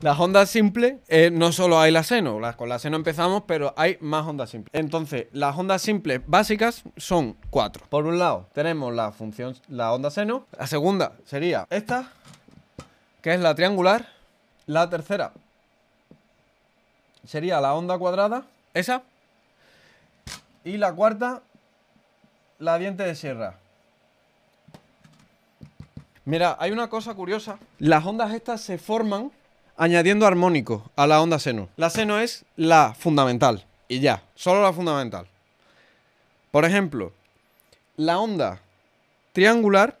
Las ondas simples, eh, no solo hay la Seno, con la Seno empezamos, pero hay más ondas simples. Entonces, las ondas simples básicas son cuatro. Por un lado, tenemos la función, la onda Seno. La segunda sería esta, que es la triangular. La tercera sería la onda cuadrada, esa. Y la cuarta, la diente de sierra. Mira, hay una cosa curiosa. Las ondas estas se forman añadiendo armónico a la onda seno. La seno es la fundamental y ya, solo la fundamental. Por ejemplo, la onda triangular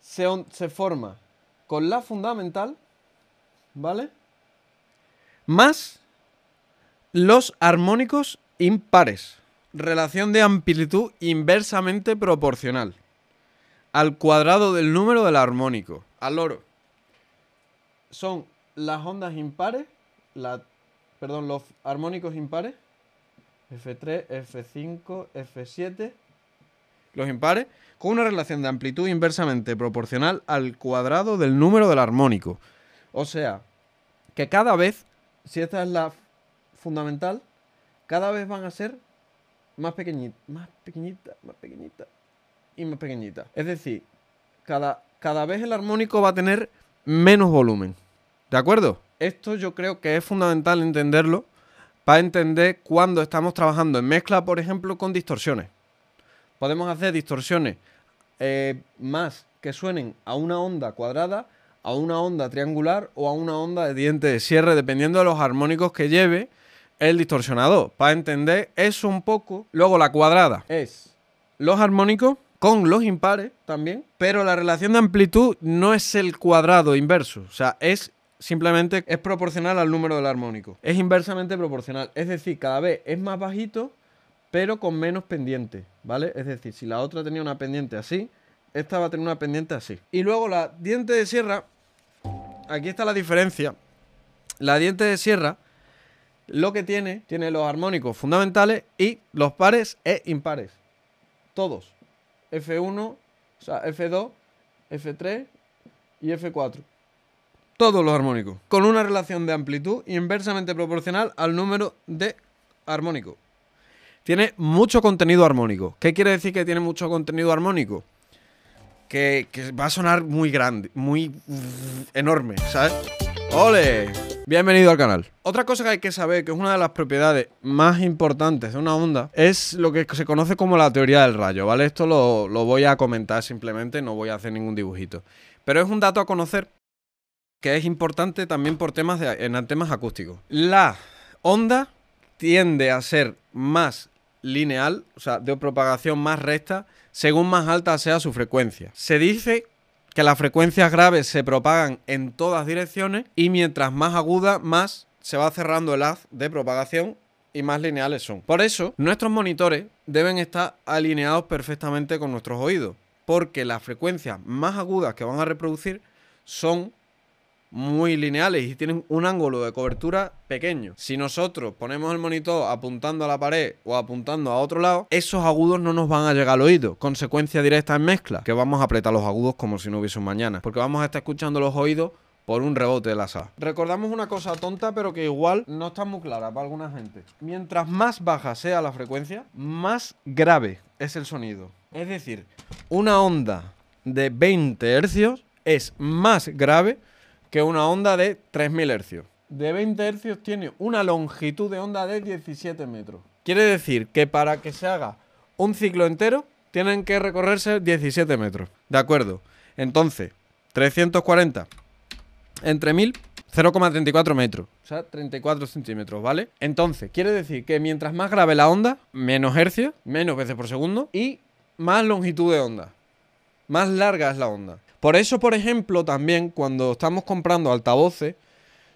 se, se forma con la fundamental, ¿vale? Más los armónicos impares. Relación de amplitud inversamente proporcional al cuadrado del número del armónico, al oro. Son las ondas impares, la, perdón, los armónicos impares, F3, F5, F7, los impares, con una relación de amplitud inversamente proporcional al cuadrado del número del armónico. O sea, que cada vez, si esta es la fundamental, cada vez van a ser más pequeñitas, más pequeñitas, más pequeñitas y más pequeñitas. Es decir, cada, cada vez el armónico va a tener menos volumen. ¿De acuerdo? Esto yo creo que es fundamental entenderlo para entender cuando estamos trabajando en mezcla, por ejemplo, con distorsiones. Podemos hacer distorsiones eh, más que suenen a una onda cuadrada, a una onda triangular o a una onda de diente de cierre, dependiendo de los armónicos que lleve el distorsionador. Para entender eso un poco, luego la cuadrada es los armónicos con los impares también, pero la relación de amplitud no es el cuadrado inverso, o sea, es simplemente es proporcional al número del armónico. Es inversamente proporcional, es decir, cada vez es más bajito, pero con menos pendiente, ¿vale? Es decir, si la otra tenía una pendiente así, esta va a tener una pendiente así. Y luego la diente de sierra, aquí está la diferencia. La diente de sierra lo que tiene, tiene los armónicos fundamentales y los pares e impares. Todos. F1, o sea, F2, F3 y F4 todos los armónicos, con una relación de amplitud inversamente proporcional al número de armónicos. Tiene mucho contenido armónico. ¿Qué quiere decir que tiene mucho contenido armónico? Que, va a sonar muy grande, muy enorme, ¿sabes? ¡Ole! Bienvenido al canal. Otra cosa que hay que saber, que es una de las propiedades más importantes de una onda, es lo que se conoce como la teoría del rayo, ¿vale? Esto lo voy a comentar simplemente, no voy a hacer ningún dibujito. Pero es un dato a conocer que es importante también por temas en temas acústicos. La onda tiende a ser más lineal, o sea, de propagación más recta, según más alta sea su frecuencia. Se dice que las frecuencias graves se propagan en todas direcciones y mientras más aguda, más se va cerrando el haz de propagación y más lineales son. Por eso, nuestros monitores deben estar alineados perfectamente con nuestros oídos, porque las frecuencias más agudas que van a reproducir son muy lineales y tienen un ángulo de cobertura pequeño. Si nosotros ponemos el monitor apuntando a la pared o apuntando a otro lado, esos agudos no nos van a llegar al oído. Consecuencia directa en mezcla, que vamos a apretar los agudos como si no hubiese un mañana, porque vamos a estar escuchando los oídos por un rebote de la sala. Recordamos una cosa tonta, pero que igual no está muy clara para alguna gente. Mientras más baja sea la frecuencia, más grave es el sonido. Es decir, una onda de 20 hercios es más grave que una onda de 3000 hercios. De 20 hercios tiene una longitud de onda de 17 metros. Quiere decir que para que se haga un ciclo entero, tienen que recorrerse 17 metros. De acuerdo. Entonces, 340 entre 1000, 0,34 metros. O sea, 34 centímetros, ¿vale? Entonces, quiere decir que mientras más grave la onda, menos hercios, menos veces por segundo y más longitud de onda. Más larga es la onda. Por eso, por ejemplo, también cuando estamos comprando altavoces,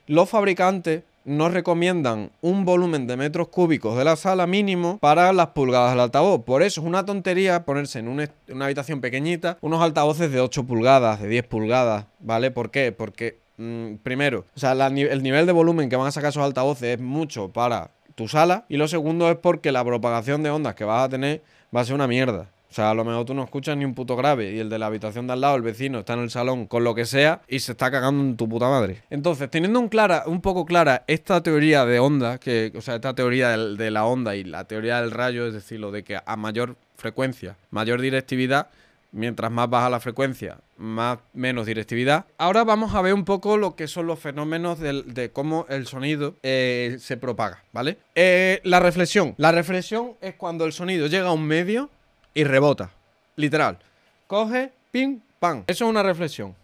los fabricantes nos recomiendan un volumen de metros cúbicos de la sala mínimo para las pulgadas del altavoz. Por eso es una tontería ponerse en una, habitación pequeñita unos altavoces de 8 pulgadas, de 10 pulgadas, ¿vale? ¿Por qué? Porque, mm, primero, o sea, el nivel de volumen que van a sacar esos altavoces es mucho para tu sala. Y lo segundo es porque la propagación de ondas que vas a tener va a ser una mierda. O sea, a lo mejor tú no escuchas ni un puto grave y el de la habitación de al lado, el vecino, está en el salón con lo que sea y se está cagando en tu puta madre. Entonces, teniendo un, clara, un poco clara esta teoría de onda, que, o sea, esta teoría de la onda y la teoría del rayo, es decir, lo de que a mayor frecuencia, mayor directividad, mientras más baja la frecuencia, más menos directividad. Ahora vamos a ver un poco lo que son los fenómenos de, cómo el sonido eh, se propaga, ¿vale? Eh, la reflexión. La reflexión es cuando el sonido llega a un medio y rebota. Literal. Coge, pim, pam. Eso es una reflexión.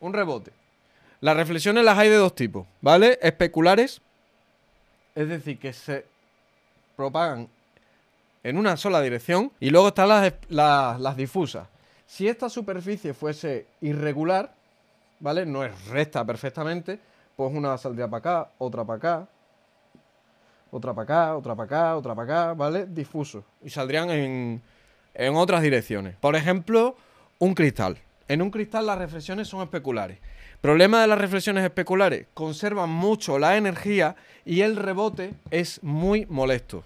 Un rebote. Las reflexiones las hay de dos tipos, ¿vale? Especulares, es decir, que se propagan en una sola dirección y luego están las, las, difusas. Si esta superficie fuese irregular, ¿vale? No es recta perfectamente, pues una saldría para acá, otra para acá, otra para acá, otra para acá, otra para acá, ¿vale? Difuso. Y saldrían en, otras direcciones. Por ejemplo, un cristal. En un cristal las reflexiones son especulares. Problema de las reflexiones especulares, conservan mucho la energía y el rebote es muy molesto.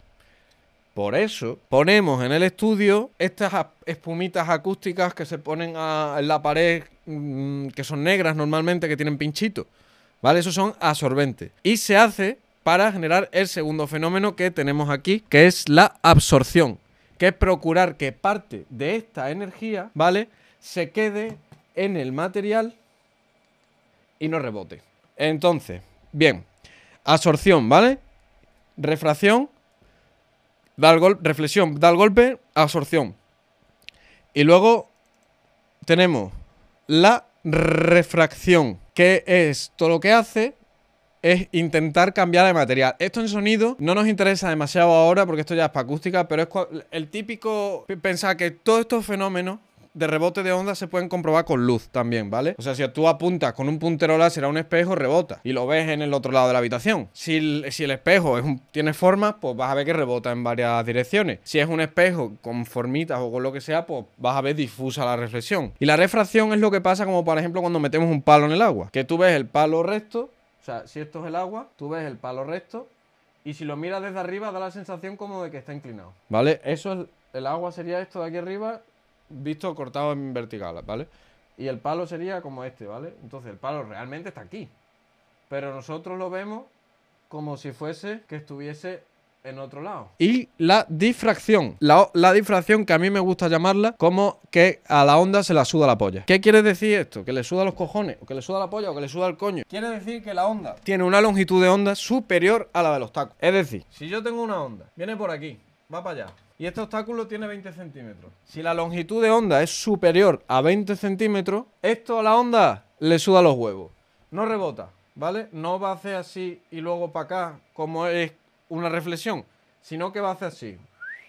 Por eso ponemos en el estudio estas espumitas acústicas que se ponen en la pared, mm, que son negras normalmente, que tienen pinchito. ¿Vale? Esos son absorbentes. Y se hace para generar el segundo fenómeno que tenemos aquí, que es la absorción, que es procurar que parte de esta energía, ¿vale? Se quede en el material y no rebote. Entonces, bien, absorción, ¿vale? Refracción, da reflexión, da el golpe, absorción. Y luego tenemos la refracción, que es todo lo que hace es intentar cambiar de material. Esto en sonido no nos interesa demasiado ahora porque esto ya es para acústica, pero es el típico pensar que todos estos fenómenos de rebote de onda se pueden comprobar con luz también, ¿vale? O sea, si tú apuntas con un puntero láser a un espejo, rebota y lo ves en el otro lado de la habitación. Si el, espejo tiene forma pues vas a ver que rebota en varias direcciones. Si es un espejo con formitas o con lo que sea, pues vas a ver difusa la reflexión. Y la refracción es lo que pasa como, por ejemplo, cuando metemos un palo en el agua, que tú ves el palo recto o sea, si esto es el agua, tú ves el palo recto y si lo miras desde arriba da la sensación como de que está inclinado. ¿Vale? Eso es, el agua sería esto de aquí arriba, visto cortado en vertical, ¿vale? Y el palo sería como este, ¿vale? Entonces el palo realmente está aquí. Pero nosotros lo vemos como si fuese que estuviese en otro lado. Y la difracción. La, difracción que a mí me gusta llamarla como que a la onda se la suda la polla. ¿Qué quiere decir esto? ¿Que le suda los cojones? ¿O que le suda la polla? ¿O que le suda el coño? Quiere decir que la onda tiene una longitud de onda superior a la de los tacos. Es decir, si yo tengo una onda, viene por aquí, va para allá. Y este obstáculo tiene 20 centímetros. Si la longitud de onda es superior a 20 centímetros, esto a la onda le suda los huevos. No rebota, ¿vale? No va a hacer así y luego para acá, como es una reflexión, sino que va a hacer así.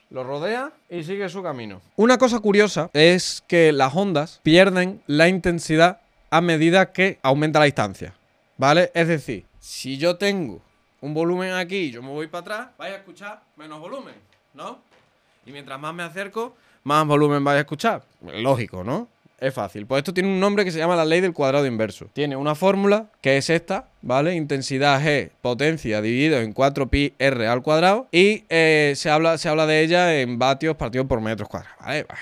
Lo rodea y sigue su camino. Una cosa curiosa es que las ondas pierden la intensidad a medida que aumenta la distancia. ¿Vale? Es decir, si yo tengo un volumen aquí y yo me voy para atrás, vais a escuchar menos volumen, ¿no? Y mientras más me acerco, más volumen vais a escuchar. Lógico, ¿no? Es fácil. Pues esto tiene un nombre que se llama la ley del cuadrado inverso. Tiene una fórmula que es esta, ¿vale? Intensidad G potencia dividido en 4pi R al cuadrado. Y eh, se, habla, se habla de ella en vatios partidos por metros cuadrados, ¿vale? Bueno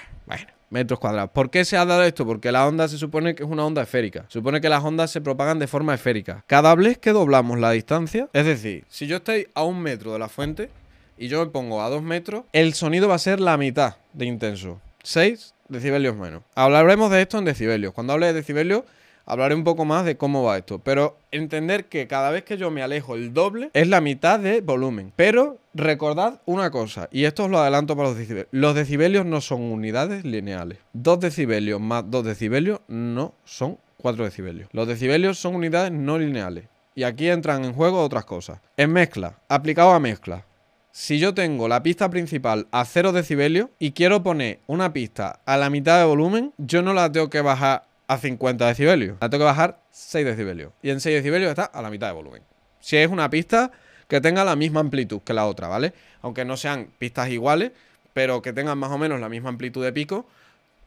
metros cuadrados. ¿Por qué se ha dado esto? Porque la onda se supone que es una onda esférica. supone que las ondas se propagan de forma esférica. Cada vez que doblamos la distancia, es decir, si yo estoy a un metro de la fuente y yo me pongo a dos metros, el sonido va a ser la mitad de intenso. 6 decibelios menos. Hablaremos de esto en decibelios. Cuando hable de decibelios, hablaré un poco más de cómo va esto. Pero entender que cada vez que yo me alejo el doble es la mitad de volumen. Pero recordad una cosa, y esto os lo adelanto para los decibelios. Los decibelios no son unidades lineales. 2 decibelios más 2 decibelios no son 4 decibelios. Los decibelios son unidades no lineales. Y aquí entran en juego otras cosas. En mezcla, aplicado a mezcla si yo tengo la pista principal a 0 decibelios y quiero poner una pista a la mitad de volumen, yo no la tengo que bajar a 50 decibelios. La tengo que bajar 6 decibelios. Y en 6 decibelios está a la mitad de volumen. Si es una pista que tenga la misma amplitud que la otra, ¿vale? Aunque no sean pistas iguales, pero que tengan más o menos la misma amplitud de pico,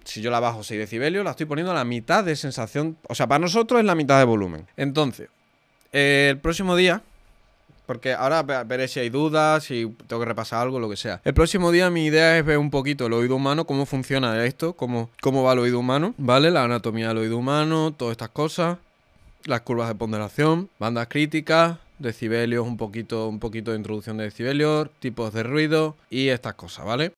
si yo la bajo 6 decibelios, la estoy poniendo a la mitad de sensación. O sea, para nosotros es la mitad de volumen. Entonces, el próximo día porque ahora veré si hay dudas, si tengo que repasar algo, lo que sea. El próximo día mi idea es ver un poquito el oído humano, cómo funciona esto, cómo, cómo va el oído humano, ¿vale? La anatomía del oído humano, todas estas cosas, las curvas de ponderación, bandas críticas, decibelios, un poquito, un poquito de introducción de decibelios, tipos de ruido y estas cosas, ¿vale?